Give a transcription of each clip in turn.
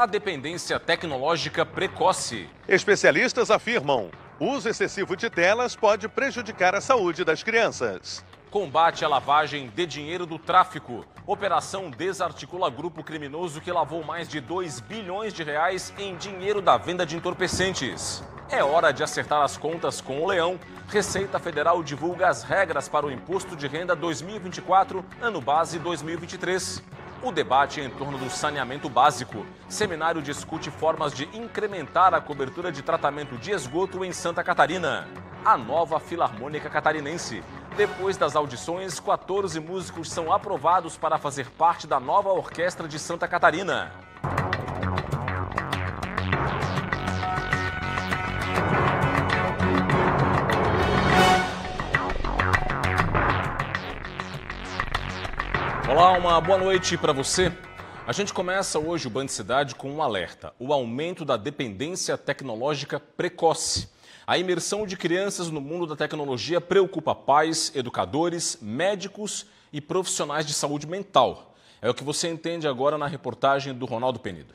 a dependência tecnológica precoce. Especialistas afirmam: uso excessivo de telas pode prejudicar a saúde das crianças. Combate à lavagem de dinheiro do tráfico. Operação desarticula grupo criminoso que lavou mais de 2 bilhões de reais em dinheiro da venda de entorpecentes. É hora de acertar as contas com o leão. Receita Federal divulga as regras para o Imposto de Renda 2024, ano base 2023. O debate é em torno do saneamento básico. Seminário discute formas de incrementar a cobertura de tratamento de esgoto em Santa Catarina. A nova Filarmônica Catarinense. Depois das audições, 14 músicos são aprovados para fazer parte da nova Orquestra de Santa Catarina. Olá, uma boa noite para você. A gente começa hoje o Band Cidade com um alerta: o aumento da dependência tecnológica precoce. A imersão de crianças no mundo da tecnologia preocupa pais, educadores, médicos e profissionais de saúde mental. É o que você entende agora na reportagem do Ronaldo Penido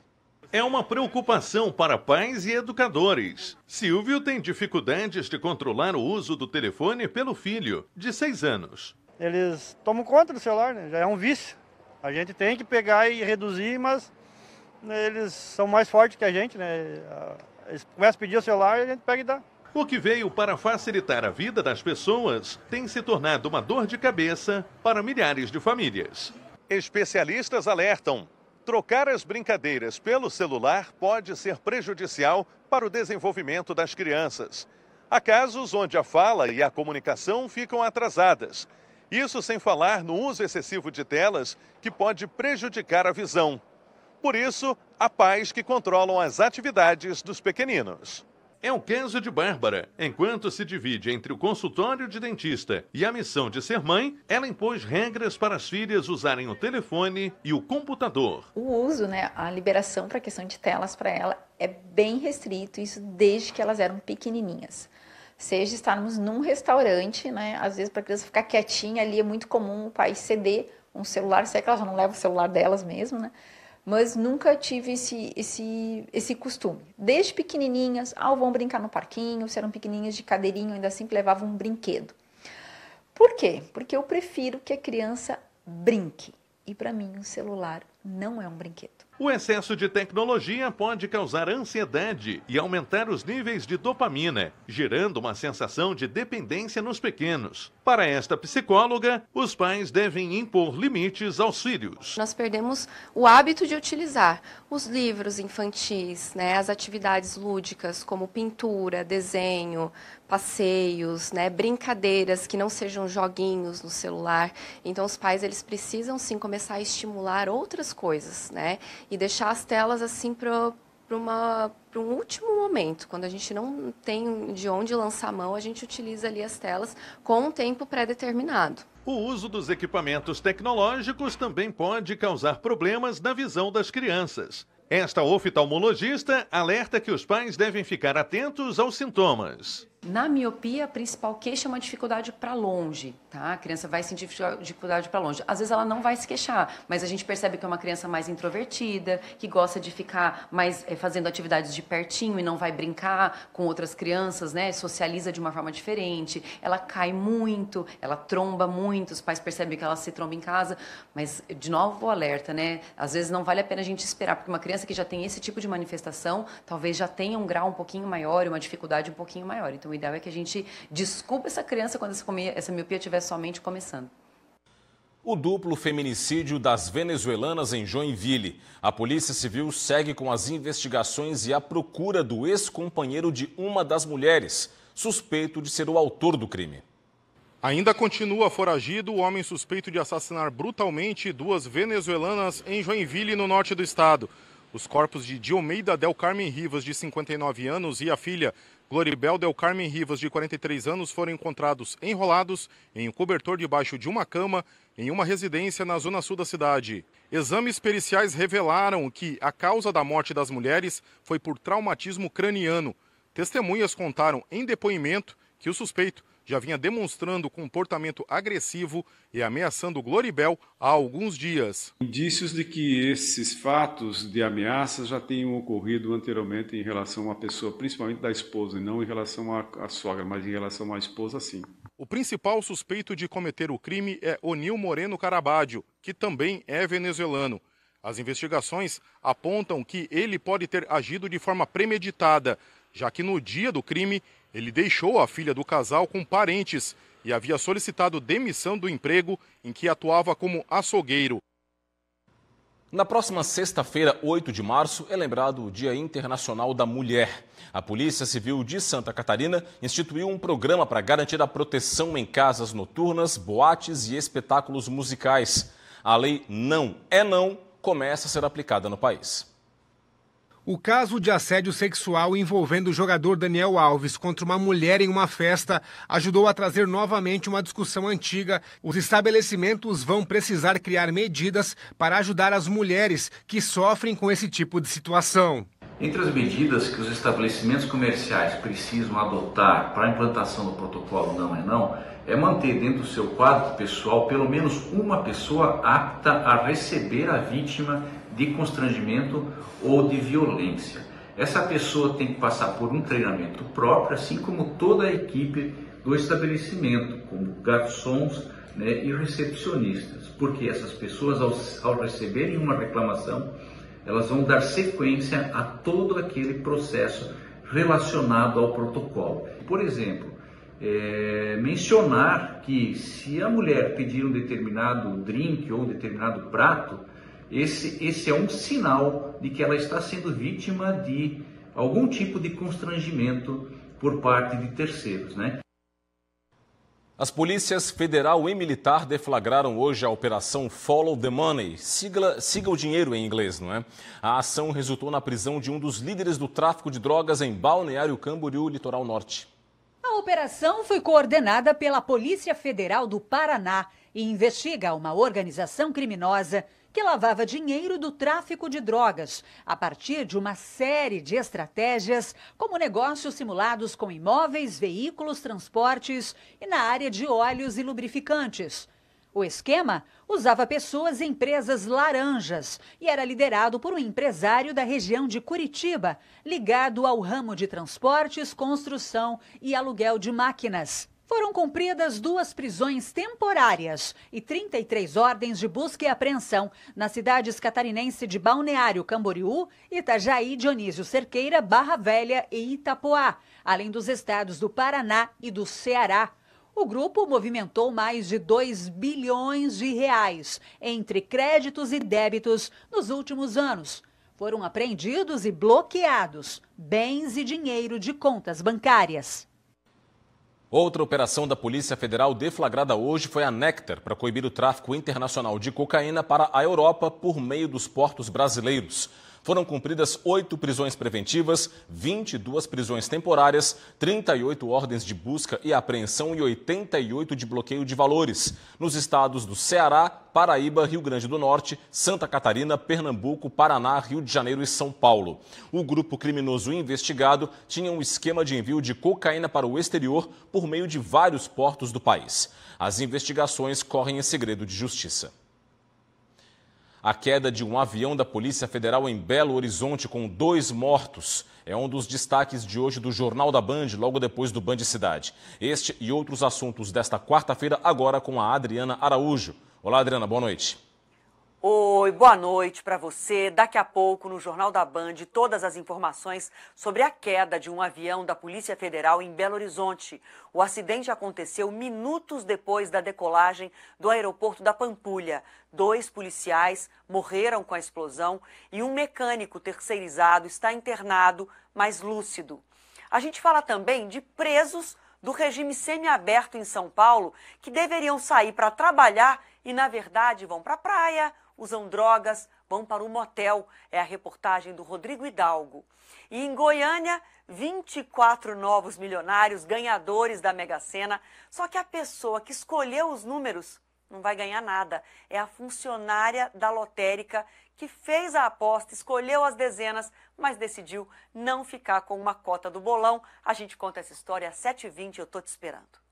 é uma preocupação para pais e educadores. Silvio tem dificuldades de controlar o uso do telefone pelo filho, de 6 anos eles tomam conta do celular, né? já é um vício. A gente tem que pegar e reduzir, mas né, eles são mais fortes que a gente, né? Eles começam a pedir o celular e a gente pega e dá. O que veio para facilitar a vida das pessoas tem se tornado uma dor de cabeça para milhares de famílias. Especialistas alertam: trocar as brincadeiras pelo celular pode ser prejudicial para o desenvolvimento das crianças. Há casos onde a fala e a comunicação ficam atrasadas isso sem falar no uso excessivo de telas, que pode prejudicar a visão. Por isso, há pais que controlam as atividades dos pequeninos. É o caso de Bárbara. Enquanto se divide entre o consultório de dentista e a missão de ser mãe, ela impôs regras para as filhas usarem o telefone e o computador. O uso, né, a liberação para a questão de telas para ela é bem restrito, isso desde que elas eram pequenininhas seja estarmos num restaurante, né? Às vezes para a criança ficar quietinha ali é muito comum o pai ceder um celular, se é que elas não levam o celular delas mesmo, né? Mas nunca tive esse, esse, esse costume. Desde pequenininhas, ah, vão brincar no parquinho, se eram pequenininhas de cadeirinho, ainda assim levavam um brinquedo. Por quê? Porque eu prefiro que a criança brinque. E para mim, o celular não é um brinquedo. O excesso de tecnologia pode causar ansiedade e aumentar os níveis de dopamina, gerando uma sensação de dependência nos pequenos. Para esta psicóloga, os pais devem impor limites aos filhos. Nós perdemos o hábito de utilizar os livros infantis, né, as atividades lúdicas como pintura, desenho, passeios, né, brincadeiras que não sejam joguinhos no celular. Então os pais eles precisam sim começar a estimular outras coisas, né, e deixar as telas assim para para um último momento, quando a gente não tem de onde lançar a mão, a gente utiliza ali as telas com um tempo pré-determinado. O uso dos equipamentos tecnológicos também pode causar problemas na visão das crianças. Esta oftalmologista alerta que os pais devem ficar atentos aos sintomas. Na miopia, a principal queixa é uma dificuldade para longe, tá? A criança vai sentir dificuldade para longe. Às vezes ela não vai se queixar, mas a gente percebe que é uma criança mais introvertida, que gosta de ficar mais é, fazendo atividades de pertinho e não vai brincar com outras crianças, né? Socializa de uma forma diferente. Ela cai muito, ela tromba muito, os pais percebem que ela se tromba em casa, mas de novo o alerta, né? Às vezes não vale a pena a gente esperar, porque uma criança que já tem esse tipo de manifestação, talvez já tenha um grau um pouquinho maior, e uma dificuldade um pouquinho maior. Então ideal é que a gente desculpe essa criança quando essa miopia estiver somente começando. O duplo feminicídio das venezuelanas em Joinville. A Polícia Civil segue com as investigações e a procura do ex-companheiro de uma das mulheres, suspeito de ser o autor do crime. Ainda continua foragido o homem suspeito de assassinar brutalmente duas venezuelanas em Joinville, no norte do estado. Os corpos de Diomeda Del Carmen Rivas, de 59 anos, e a filha Gloribel Del Carmen Rivas, de 43 anos, foram encontrados enrolados em um cobertor debaixo de uma cama em uma residência na zona sul da cidade. Exames periciais revelaram que a causa da morte das mulheres foi por traumatismo craniano. Testemunhas contaram em depoimento que o suspeito já vinha demonstrando comportamento agressivo e ameaçando Gloribel há alguns dias. Indícios de que esses fatos de ameaças já tenham ocorrido anteriormente em relação uma pessoa, principalmente da esposa, e não em relação à, à sogra, mas em relação à esposa, sim. O principal suspeito de cometer o crime é Onil Moreno Carabádio, que também é venezuelano. As investigações apontam que ele pode ter agido de forma premeditada, já que no dia do crime ele deixou a filha do casal com parentes e havia solicitado demissão do emprego em que atuava como açougueiro. Na próxima sexta-feira, 8 de março, é lembrado o Dia Internacional da Mulher. A Polícia Civil de Santa Catarina instituiu um programa para garantir a proteção em casas noturnas, boates e espetáculos musicais. A lei Não é Não começa a ser aplicada no país. O caso de assédio sexual envolvendo o jogador Daniel Alves contra uma mulher em uma festa ajudou a trazer novamente uma discussão antiga. Os estabelecimentos vão precisar criar medidas para ajudar as mulheres que sofrem com esse tipo de situação. Entre as medidas que os estabelecimentos comerciais precisam adotar para a implantação do protocolo Não é Não, é manter dentro do seu quadro pessoal pelo menos uma pessoa apta a receber a vítima de constrangimento ou de violência. Essa pessoa tem que passar por um treinamento próprio, assim como toda a equipe do estabelecimento, como garçons né, e recepcionistas, porque essas pessoas, ao, ao receberem uma reclamação, elas vão dar sequência a todo aquele processo relacionado ao protocolo. Por exemplo, é, mencionar que se a mulher pedir um determinado drink ou um determinado prato, esse, esse é um sinal de que ela está sendo vítima de algum tipo de constrangimento por parte de terceiros, né? As polícias federal e militar deflagraram hoje a operação Follow the Money, sigla, siga o dinheiro em inglês, não é? A ação resultou na prisão de um dos líderes do tráfico de drogas em Balneário Camboriú, litoral norte. A operação foi coordenada pela Polícia Federal do Paraná e investiga uma organização criminosa que lavava dinheiro do tráfico de drogas, a partir de uma série de estratégias, como negócios simulados com imóveis, veículos, transportes e na área de óleos e lubrificantes. O esquema usava pessoas e empresas laranjas e era liderado por um empresário da região de Curitiba, ligado ao ramo de transportes, construção e aluguel de máquinas. Foram cumpridas duas prisões temporárias e 33 ordens de busca e apreensão nas cidades catarinense de Balneário Camboriú, Itajaí, Dionísio Cerqueira, Barra Velha e Itapoá, além dos estados do Paraná e do Ceará. O grupo movimentou mais de 2 bilhões de reais entre créditos e débitos nos últimos anos. Foram apreendidos e bloqueados bens e dinheiro de contas bancárias. Outra operação da Polícia Federal deflagrada hoje foi a Nectar para coibir o tráfico internacional de cocaína para a Europa por meio dos portos brasileiros. Foram cumpridas oito prisões preventivas, 22 prisões temporárias, 38 ordens de busca e apreensão e 88 de bloqueio de valores nos estados do Ceará, Paraíba, Rio Grande do Norte, Santa Catarina, Pernambuco, Paraná, Rio de Janeiro e São Paulo. O grupo criminoso investigado tinha um esquema de envio de cocaína para o exterior por meio de vários portos do país. As investigações correm em segredo de justiça. A queda de um avião da Polícia Federal em Belo Horizonte com dois mortos é um dos destaques de hoje do Jornal da Band, logo depois do Band Cidade. Este e outros assuntos desta quarta-feira, agora com a Adriana Araújo. Olá, Adriana, boa noite. Oi, boa noite para você. Daqui a pouco, no Jornal da Band, todas as informações sobre a queda de um avião da Polícia Federal em Belo Horizonte. O acidente aconteceu minutos depois da decolagem do aeroporto da Pampulha. Dois policiais morreram com a explosão e um mecânico terceirizado está internado, mas lúcido. A gente fala também de presos do regime semiaberto em São Paulo que deveriam sair para trabalhar e, na verdade, vão para a praia usam drogas, vão para um motel. É a reportagem do Rodrigo Hidalgo. E em Goiânia, 24 novos milionários ganhadores da Mega Sena. Só que a pessoa que escolheu os números não vai ganhar nada. É a funcionária da lotérica que fez a aposta, escolheu as dezenas, mas decidiu não ficar com uma cota do bolão. A gente conta essa história às 7h20, eu estou te esperando.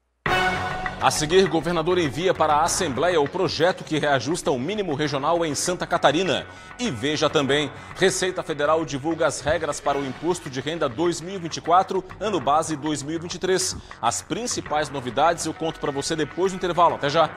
A seguir, governador envia para a Assembleia o projeto que reajusta o mínimo regional em Santa Catarina. E veja também: Receita Federal divulga as regras para o Imposto de Renda 2024, ano base 2023. As principais novidades eu conto para você depois do intervalo. Até já!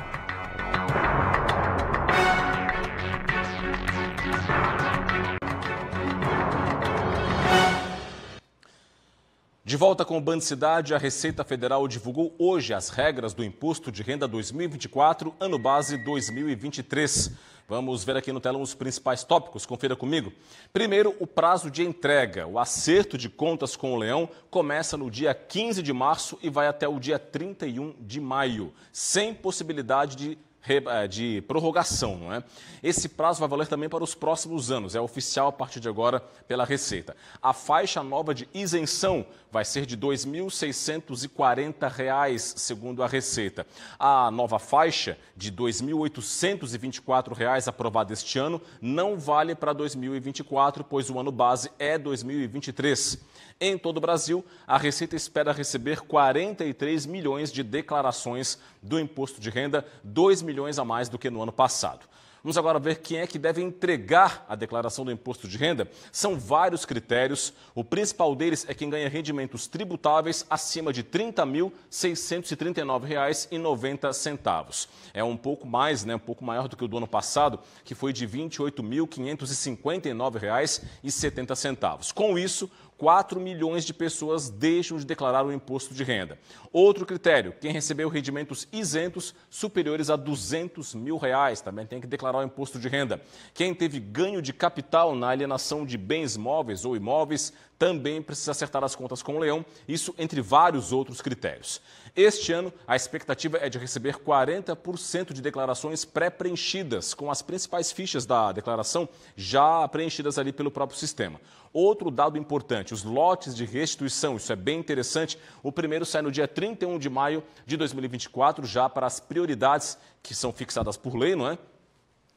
De volta com o Band Cidade, a Receita Federal divulgou hoje as regras do Imposto de Renda 2024, ano base 2023. Vamos ver aqui no telão os principais tópicos, confira comigo. Primeiro, o prazo de entrega. O acerto de contas com o Leão começa no dia 15 de março e vai até o dia 31 de maio, sem possibilidade de eh, de prorrogação. Não é? Esse prazo vai valer também para os próximos anos, é oficial a partir de agora pela Receita. A faixa nova de isenção vai ser de R$ 2.640, segundo a Receita. A nova faixa de R$ 2.824 aprovada este ano não vale para 2024, pois o ano base é 2023. Em todo o Brasil, a Receita espera receber 43 milhões de declarações do imposto de renda, 2 milhões a mais do que no ano passado. Vamos agora ver quem é que deve entregar a declaração do imposto de renda. São vários critérios. O principal deles é quem ganha rendimentos tributáveis acima de R$ 30.639,90. É um pouco mais, né, um pouco maior do que o do ano passado, que foi de R$ 28.559,70. Com isso, 4 milhões de pessoas deixam de declarar o imposto de renda. Outro critério, quem recebeu rendimentos isentos superiores a 200 mil reais também tem que declarar o imposto de renda. Quem teve ganho de capital na alienação de bens móveis ou imóveis também precisa acertar as contas com o leão, isso entre vários outros critérios. Este ano, a expectativa é de receber 40% de declarações pré-preenchidas, com as principais fichas da declaração já preenchidas ali pelo próprio sistema. Outro dado importante, os lotes de restituição, isso é bem interessante. O primeiro sai no dia 31 de maio de 2024, já para as prioridades que são fixadas por lei, não é?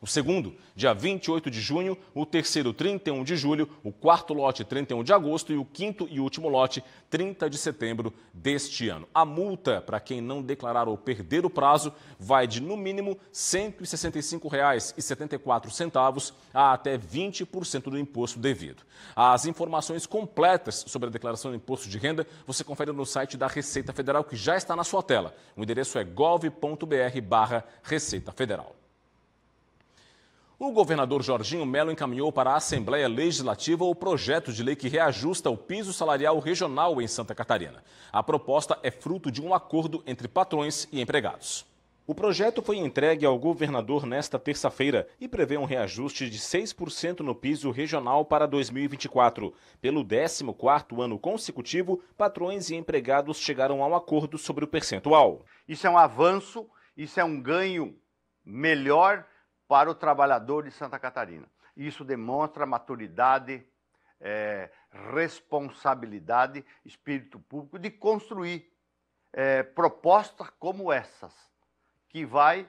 O segundo, dia 28 de junho, o terceiro, 31 de julho, o quarto lote, 31 de agosto e o quinto e último lote, 30 de setembro deste ano. A multa para quem não declarar ou perder o prazo vai de, no mínimo, R$ 165,74 a até 20% do imposto devido. As informações completas sobre a declaração do imposto de renda você confere no site da Receita Federal, que já está na sua tela. O endereço é gov.br/receita federal. O governador Jorginho Melo encaminhou para a Assembleia Legislativa o projeto de lei que reajusta o piso salarial regional em Santa Catarina. A proposta é fruto de um acordo entre patrões e empregados. O projeto foi entregue ao governador nesta terça-feira e prevê um reajuste de 6% no piso regional para 2024. Pelo 14º ano consecutivo, patrões e empregados chegaram a um acordo sobre o percentual. Isso é um avanço, isso é um ganho melhor para o trabalhador de Santa Catarina. Isso demonstra maturidade, é, responsabilidade, espírito público de construir é, propostas como essas, que vai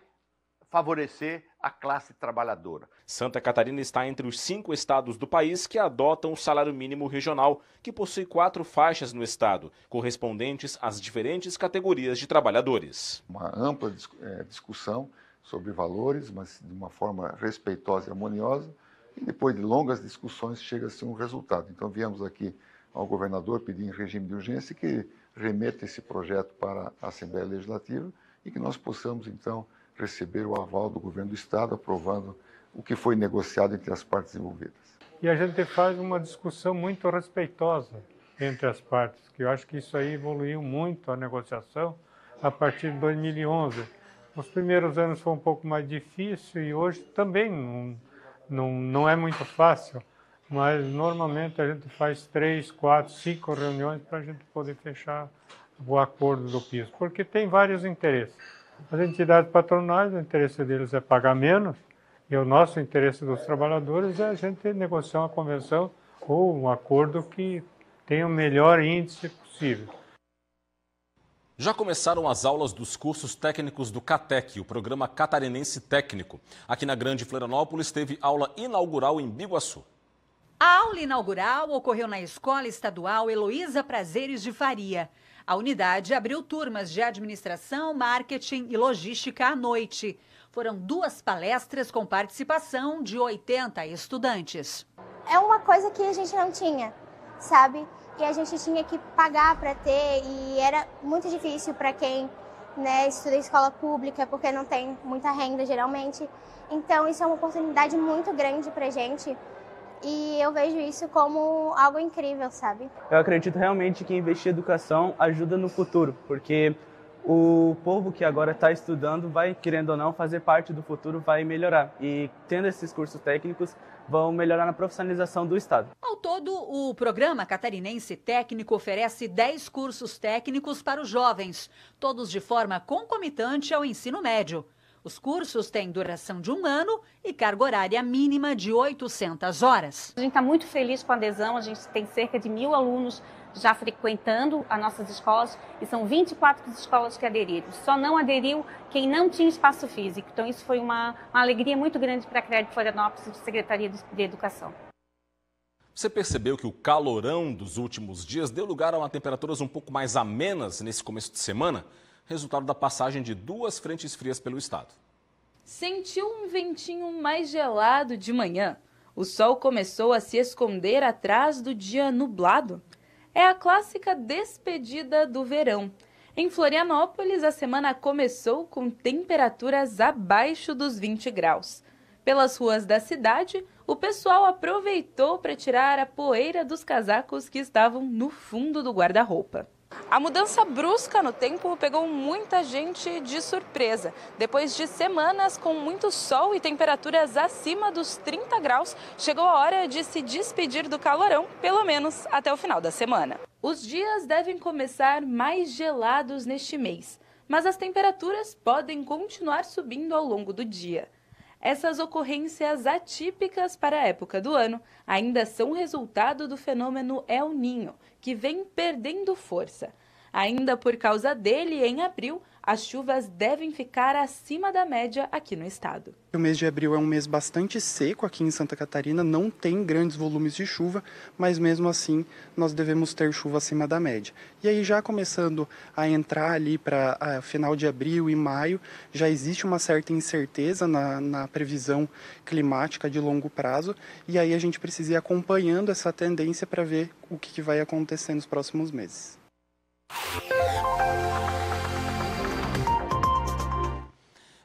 favorecer a classe trabalhadora. Santa Catarina está entre os cinco estados do país que adotam o salário mínimo regional, que possui quatro faixas no estado, correspondentes às diferentes categorias de trabalhadores. Uma ampla é, discussão sobre valores, mas de uma forma respeitosa e harmoniosa. E depois de longas discussões chega-se a um resultado. Então viemos aqui ao governador pedir em regime de urgência que remeta esse projeto para a Assembleia Legislativa e que nós possamos então receber o aval do governo do Estado aprovando o que foi negociado entre as partes envolvidas. E a gente faz uma discussão muito respeitosa entre as partes, que eu acho que isso aí evoluiu muito a negociação a partir de 2011 os primeiros anos foi um pouco mais difícil e hoje também não, não, não é muito fácil, mas normalmente a gente faz três, quatro, cinco reuniões para a gente poder fechar o acordo do piso, porque tem vários interesses. As entidades patronais, o interesse deles é pagar menos, e o nosso interesse dos trabalhadores é a gente negociar uma convenção ou um acordo que tenha o melhor índice possível. Já começaram as aulas dos cursos técnicos do CATEC, o Programa Catarinense Técnico. Aqui na Grande Florianópolis teve aula inaugural em Biguaçu. A aula inaugural ocorreu na Escola Estadual Heloísa Prazeres de Faria. A unidade abriu turmas de administração, marketing e logística à noite. Foram duas palestras com participação de 80 estudantes. É uma coisa que a gente não tinha, sabe? e a gente tinha que pagar para ter e era muito difícil para quem né, estuda em escola pública porque não tem muita renda geralmente. Então isso é uma oportunidade muito grande para gente e eu vejo isso como algo incrível, sabe? Eu acredito realmente que investir em educação ajuda no futuro, porque o povo que agora está estudando vai, querendo ou não, fazer parte do futuro, vai melhorar. E tendo esses cursos técnicos, vão melhorar na profissionalização do Estado. Ao todo, o programa catarinense técnico oferece 10 cursos técnicos para os jovens, todos de forma concomitante ao ensino médio. Os cursos têm duração de um ano e carga horária mínima de 800 horas. A gente está muito feliz com a adesão, a gente tem cerca de mil alunos já frequentando as nossas escolas e são 24 escolas que aderiram. Só não aderiu quem não tinha espaço físico. Então, isso foi uma, uma alegria muito grande para a Crédito Florianópolis e Secretaria de Educação. Você percebeu que o calorão dos últimos dias deu lugar a uma temperaturas um pouco mais amenas nesse começo de semana, resultado da passagem de duas frentes frias pelo estado. Sentiu um ventinho mais gelado de manhã. O sol começou a se esconder atrás do dia nublado é a clássica despedida do verão. Em Florianópolis, a semana começou com temperaturas abaixo dos 20 graus. Pelas ruas da cidade, o pessoal aproveitou para tirar a poeira dos casacos que estavam no fundo do guarda-roupa. A mudança brusca no tempo pegou muita gente de surpresa. Depois de semanas com muito sol e temperaturas acima dos 30 graus, chegou a hora de se despedir do calorão, pelo menos até o final da semana. Os dias devem começar mais gelados neste mês, mas as temperaturas podem continuar subindo ao longo do dia essas ocorrências atípicas para a época do ano ainda são resultado do fenômeno El Ninho, que vem perdendo força. Ainda por causa dele, em abril, as chuvas devem ficar acima da média aqui no estado. O mês de abril é um mês bastante seco aqui em Santa Catarina, não tem grandes volumes de chuva, mas mesmo assim nós devemos ter chuva acima da média. E aí já começando a entrar ali para final de abril e maio, já existe uma certa incerteza na, na previsão climática de longo prazo, e aí a gente precisa ir acompanhando essa tendência para ver o que, que vai acontecer nos próximos meses.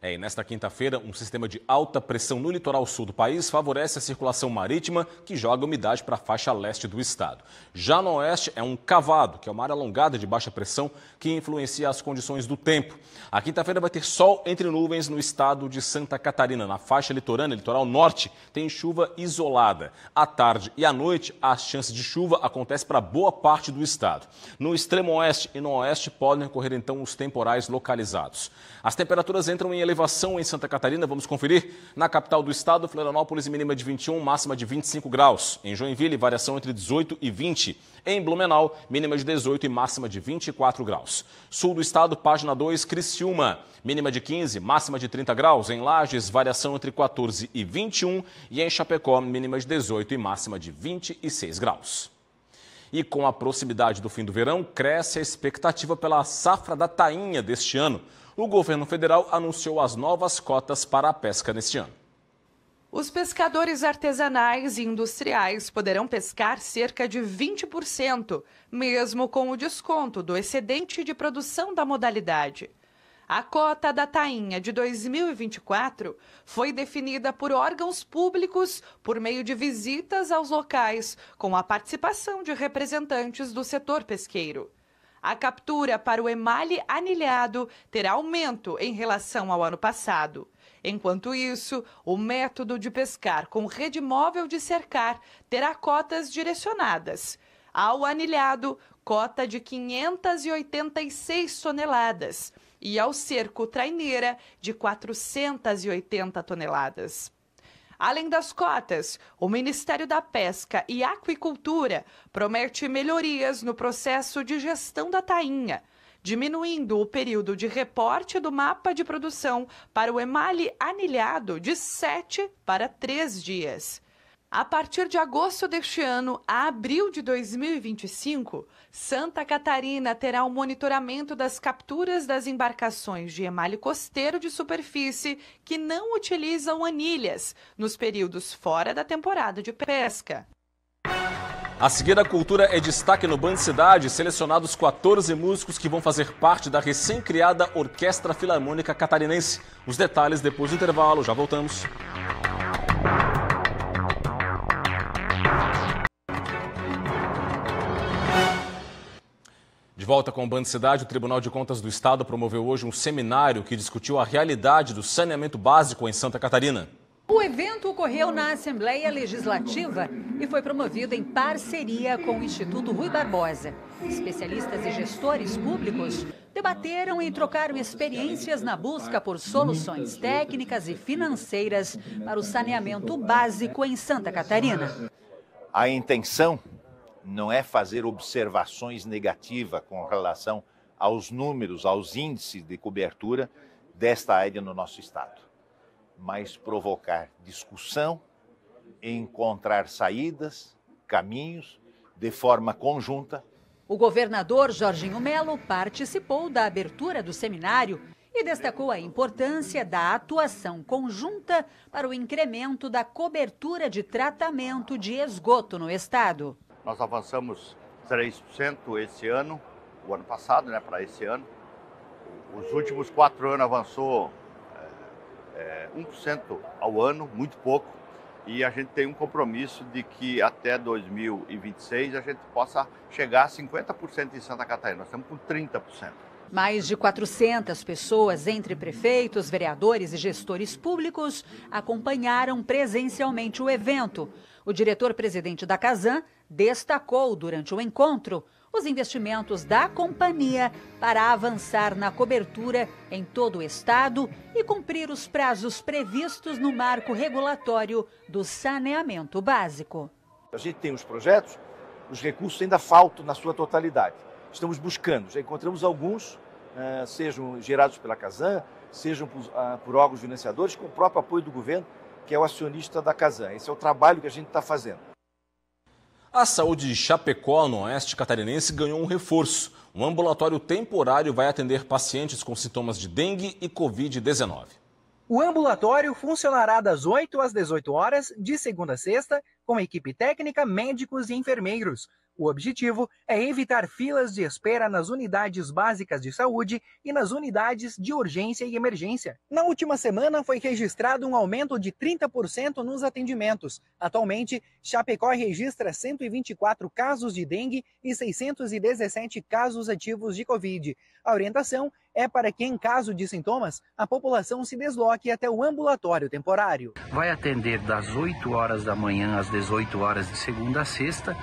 É, e nesta quinta-feira, um sistema de alta pressão no litoral sul do país favorece a circulação marítima, que joga umidade para a faixa leste do estado. Já no oeste, é um cavado, que é uma área alongada de baixa pressão, que influencia as condições do tempo. A quinta-feira vai ter sol entre nuvens no estado de Santa Catarina. Na faixa litorânea, litoral norte, tem chuva isolada. À tarde e à noite, as chances de chuva acontecem para boa parte do estado. No extremo oeste e no oeste, podem ocorrer então os temporais localizados. As temperaturas entram em elevação elevação em Santa Catarina, vamos conferir. Na capital do estado, Florianópolis, mínima de 21, máxima de 25 graus. Em Joinville, variação entre 18 e 20. Em Blumenau, mínima de 18 e máxima de 24 graus. Sul do estado, página 2, Criciúma, mínima de 15, máxima de 30 graus. Em Lages, variação entre 14 e 21. E em Chapecó, mínima de 18 e máxima de 26 graus. E com a proximidade do fim do verão, cresce a expectativa pela safra da tainha deste ano o governo federal anunciou as novas cotas para a pesca neste ano. Os pescadores artesanais e industriais poderão pescar cerca de 20%, mesmo com o desconto do excedente de produção da modalidade. A cota da tainha de 2024 foi definida por órgãos públicos por meio de visitas aos locais, com a participação de representantes do setor pesqueiro a captura para o emalhe anilhado terá aumento em relação ao ano passado. Enquanto isso, o método de pescar com rede móvel de cercar terá cotas direcionadas. Ao anilhado, cota de 586 toneladas e ao cerco traineira de 480 toneladas. Além das cotas, o Ministério da Pesca e Aquicultura promete melhorias no processo de gestão da tainha, diminuindo o período de reporte do mapa de produção para o emale anilhado de 7 para 3 dias. A partir de agosto deste ano a abril de 2025, Santa Catarina terá o um monitoramento das capturas das embarcações de emalho costeiro de superfície que não utilizam anilhas nos períodos fora da temporada de pesca. A seguir, a cultura é destaque no Band Cidade, selecionados 14 músicos que vão fazer parte da recém-criada Orquestra Filarmônica Catarinense. Os detalhes depois do intervalo, já voltamos. De volta com o Band Cidade, o Tribunal de Contas do Estado promoveu hoje um seminário que discutiu a realidade do saneamento básico em Santa Catarina. O evento ocorreu na Assembleia Legislativa e foi promovido em parceria com o Instituto Rui Barbosa. Especialistas e gestores públicos debateram e trocaram experiências na busca por soluções técnicas e financeiras para o saneamento básico em Santa Catarina. A intenção não é fazer observações negativas com relação aos números, aos índices de cobertura desta área no nosso estado, mas provocar discussão, encontrar saídas, caminhos de forma conjunta. O governador Jorginho Melo participou da abertura do seminário e destacou a importância da atuação conjunta para o incremento da cobertura de tratamento de esgoto no estado. Nós avançamos 3% esse ano, o ano passado, né, para esse ano. Os últimos quatro anos avançou é, é, 1% ao ano, muito pouco. E a gente tem um compromisso de que até 2026 a gente possa chegar a 50% em Santa Catarina. Nós estamos com 30%. Mais de 400 pessoas, entre prefeitos, vereadores e gestores públicos, acompanharam presencialmente o evento. O diretor-presidente da Casan destacou durante o encontro os investimentos da companhia para avançar na cobertura em todo o estado e cumprir os prazos previstos no marco regulatório do saneamento básico. A gente tem os projetos, os recursos ainda faltam na sua totalidade. Estamos buscando, já encontramos alguns, eh, sejam gerados pela Casan, sejam ah, por órgãos financiadores, com o próprio apoio do governo, que é o acionista da Casan. Esse é o trabalho que a gente está fazendo. A saúde de Chapecó, no oeste catarinense, ganhou um reforço. Um ambulatório temporário vai atender pacientes com sintomas de dengue e Covid-19. O ambulatório funcionará das 8 às 18 horas, de segunda a sexta, com equipe técnica, médicos e enfermeiros. O objetivo é evitar filas de espera nas unidades básicas de saúde e nas unidades de urgência e emergência. Na última semana foi registrado um aumento de 30% nos atendimentos. Atualmente, Chapecó registra 124 casos de dengue e 617 casos ativos de Covid. A orientação é para que, em caso de sintomas, a população se desloque até o ambulatório temporário. Vai atender das 8 horas da manhã às 18 horas de segunda a sexta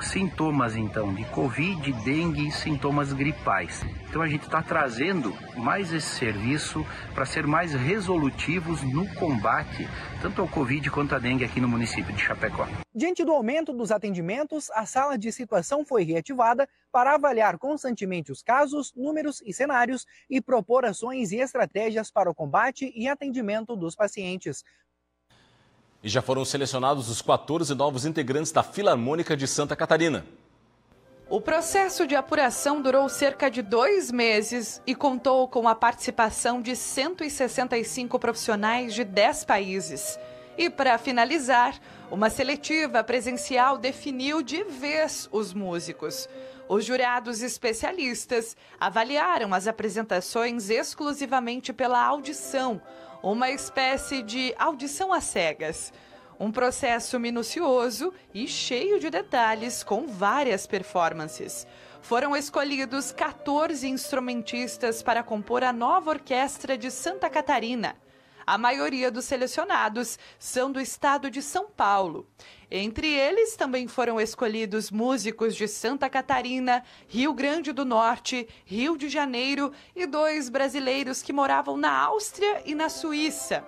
sintomas então de Covid, dengue e sintomas gripais. Então a gente está trazendo mais esse serviço para ser mais resolutivos no combate tanto ao Covid quanto à dengue aqui no município de Chapecó. Diante do aumento dos atendimentos, a sala de situação foi reativada para avaliar constantemente os casos, números e cenários e propor ações e estratégias para o combate e atendimento dos pacientes. E já foram selecionados os 14 novos integrantes da Filarmônica de Santa Catarina. O processo de apuração durou cerca de dois meses e contou com a participação de 165 profissionais de 10 países. E para finalizar, uma seletiva presencial definiu de vez os músicos. Os jurados especialistas avaliaram as apresentações exclusivamente pela audição, uma espécie de audição às cegas. Um processo minucioso e cheio de detalhes com várias performances. Foram escolhidos 14 instrumentistas para compor a nova orquestra de Santa Catarina. A maioria dos selecionados são do estado de São Paulo. Entre eles também foram escolhidos músicos de Santa Catarina, Rio Grande do Norte, Rio de Janeiro e dois brasileiros que moravam na Áustria e na Suíça.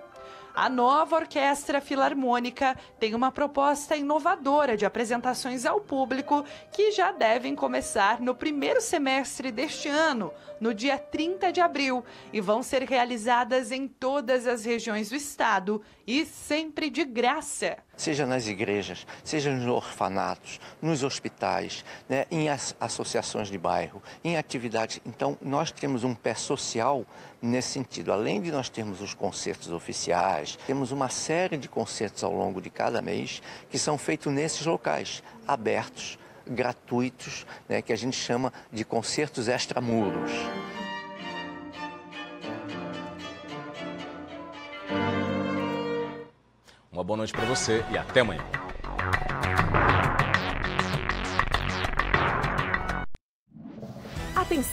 A nova Orquestra Filarmônica tem uma proposta inovadora de apresentações ao público que já devem começar no primeiro semestre deste ano, no dia 30 de abril, e vão ser realizadas em todas as regiões do estado e sempre de graça seja nas igrejas, seja nos orfanatos, nos hospitais, né, em associações de bairro, em atividades. Então, nós temos um pé social nesse sentido. Além de nós termos os concertos oficiais, temos uma série de concertos ao longo de cada mês que são feitos nesses locais, abertos, gratuitos, né, que a gente chama de concertos extramuros. Uma boa noite para você e até amanhã. Atenção.